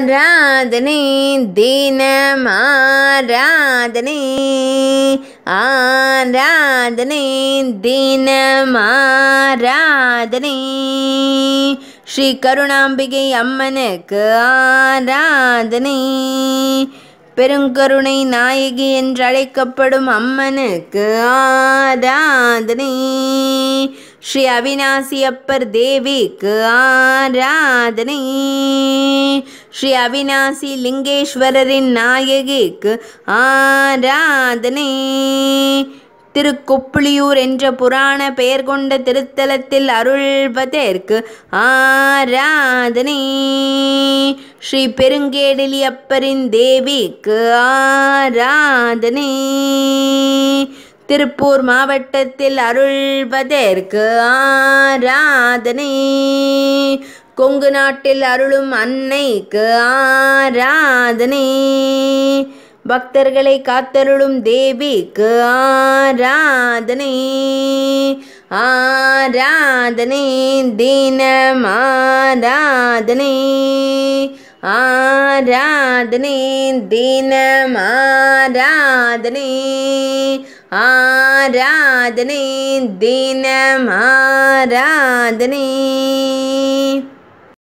ஆராதனை தினம் ஆராதனை ஆராதனை தினம் ஆராதனை ஸ்ரீ கருணாம்பிகை அம்மனுக்கு ஆராதனை பெருங்கருணை நாயகி என்றழைக்கப்படும் அம்மனுக்கு ஆராதனை ஸ்ரீ அப்பர் தேவிக்கு ஆராதனை ஸ்ரீ அவிநாசி லிங்கேஸ்வரரின் நாயகிக்கு ஆராதனை திருக்குப்புளியூர் என்ற புராண பெயர் கொண்ட திருத்தலத்தில் அருள்வதற்கு ஆராதனை ஸ்ரீ பெருங்கேடிலி அப்பரின் தேவிக்கு ஆராதனை திருப்பூர் மாவட்டத்தில் அருள்வதற்கு ஆராதனை கொங்கு நாட்டில் அருளும் அன்னைக்கு ஆராதனை பக்தர்களை காத்தருளும் தேவிக்கு ஆராதனை ஆராதனை தினம் ஆராதனை ஆராதனை தினம் ஆராதனை आराधने दीनमाराधने